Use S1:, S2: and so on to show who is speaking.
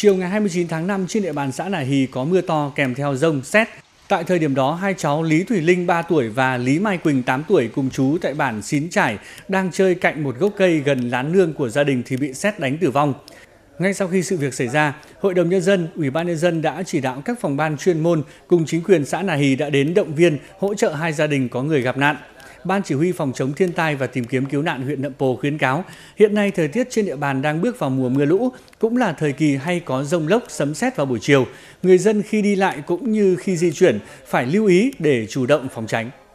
S1: Chiều ngày 29 tháng 5 trên địa bàn xã Nà Hì có mưa to kèm theo rông, xét. Tại thời điểm đó, hai cháu Lý Thủy Linh 3 tuổi và Lý Mai Quỳnh 8 tuổi cùng chú tại bản Xín Trải đang chơi cạnh một gốc cây gần lán nương của gia đình thì bị xét đánh tử vong. Ngay sau khi sự việc xảy ra, Hội đồng Nhân dân, Ủy ban Nhân dân đã chỉ đạo các phòng ban chuyên môn cùng chính quyền xã Nà Hì đã đến động viên hỗ trợ hai gia đình có người gặp nạn. Ban Chỉ huy Phòng chống thiên tai và tìm kiếm cứu nạn huyện Nậm Pồ khuyến cáo, hiện nay thời tiết trên địa bàn đang bước vào mùa mưa lũ, cũng là thời kỳ hay có rông lốc, sấm sét vào buổi chiều. Người dân khi đi lại cũng như khi di chuyển phải lưu ý để chủ động phòng tránh.